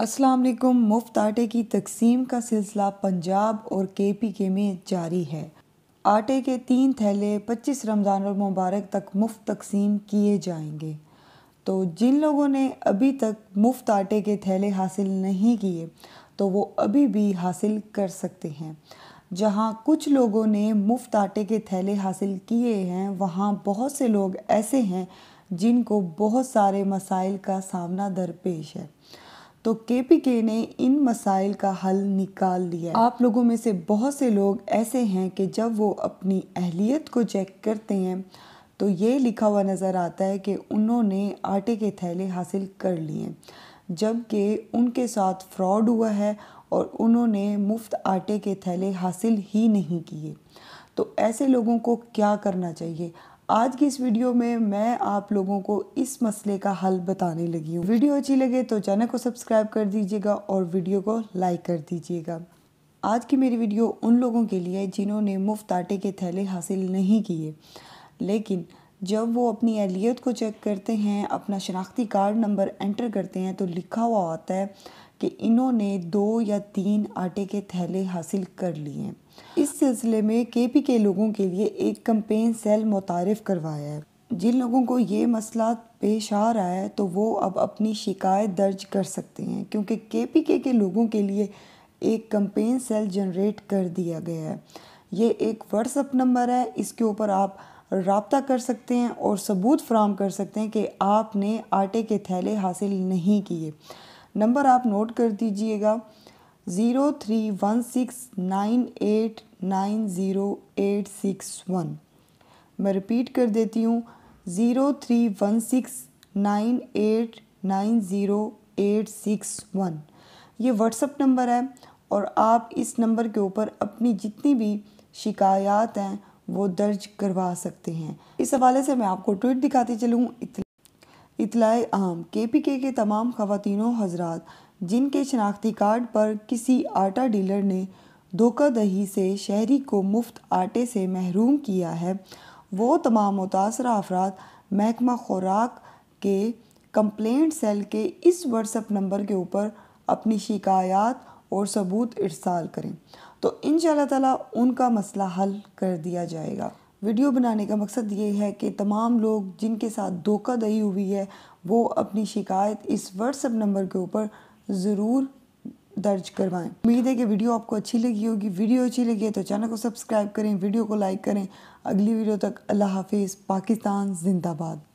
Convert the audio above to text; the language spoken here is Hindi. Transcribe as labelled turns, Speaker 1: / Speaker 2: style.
Speaker 1: अस्सलाम वालेकुम मुफ्त आटे की तकसीम का सिलसिला पंजाब और के पी के में जारी है आटे के तीन थैले 25 रमज़ान और मुबारक तक मुफ्त तकसीम किए जाएंगे तो जिन लोगों ने अभी तक मुफ्त आटे के थैले हासिल नहीं किए तो वो अभी भी हासिल कर सकते हैं जहाँ कुछ लोगों ने मुफ्त आटे के थैले हासिल किए हैं वहाँ बहुत से लोग ऐसे हैं जिनको बहुत सारे मसाइल का सामना दरपेश है तो के ने इन मसाइल का हल निकाल लिया आप लोगों में से बहुत से लोग ऐसे हैं कि जब वो अपनी अहलियत को चेक करते हैं तो ये लिखा हुआ नज़र आता है कि उन्होंने आटे के थैले हासिल कर लिए जबकि उनके साथ फ्रॉड हुआ है और उन्होंने मुफ्त आटे के थैले हासिल ही नहीं किए तो ऐसे लोगों को क्या करना चाहिए आज की इस वीडियो में मैं आप लोगों को इस मसले का हल बताने लगी हूँ वीडियो अच्छी लगे तो चैनल को सब्सक्राइब कर दीजिएगा और वीडियो को लाइक कर दीजिएगा आज की मेरी वीडियो उन लोगों के लिए जिन्होंने मुफ्त आटे के थैले हासिल नहीं किए लेकिन जब वो अपनी एहलीत को चेक करते हैं अपना शनाख्ती कार्ड नंबर एंटर करते हैं तो लिखा हुआ होता है कि इन्होंने दो या तीन आटे के थैले हासिल कर लिए इस सिलसिले में के पी के लोगों के लिए एक कम्पेन सेल मुतारफ़ करवाया है जिन लोगों को ये मसला पेश आ रहा है तो वो अब अपनी शिकायत दर्ज कर सकते हैं क्योंकि के पी के, के लोगों के लिए एक कंपेन सेल जनरेट कर दिया गया है ये एक व्हाट्सअप नंबर है इसके ऊपर आप रबता कर सकते हैं और सबूत फ्राहम कर सकते हैं कि आपने आटे के थैले हासिल नहीं किए नंबर आप नोट कर दीजिएगा zero three one six nine eight nine zero eight six one मैं रिपीट कर देती हूँ zero three one six nine eight nine zero eight six one ये व्हाट्सअप नंबर है और आप इस नंबर के ऊपर अपनी जितनी भी शिकायत हैं वो दर्ज करवा सकते हैं इस हवाले से मैं आपको ट्वीट दिखाती चलूँ इतलाए आम के पी के के तमाम खातिनों हजरात जिनके शनाख्ती कार्ड पर किसी आटा डीलर ने धोखा दही से शहरी को मुफ्त आटे से महरूम किया है वो तमाम मुतासर अफराद महकमा खुराक के कंप्लेंट सेल के इस व्हाट्सएप नंबर के ऊपर अपनी शिकायत और सबूत इरसाल करें तो इन ताला उनका मसला हल कर दिया जाएगा वीडियो बनाने का मकसद ये है कि तमाम लोग जिनके साथ दही हुई है वो अपनी शिकायत इस व्हाट्सएप नंबर के ऊपर ज़रूर दर्ज करवाएं उम्मीद है कि वीडियो आपको अच्छी लगी होगी वीडियो अच्छी लगी है तो चैनल को सब्सक्राइब करें वीडियो को लाइक करें अगली वीडियो तक अल्लाह हाफिज़ पाकिस्तान जिंदाबाद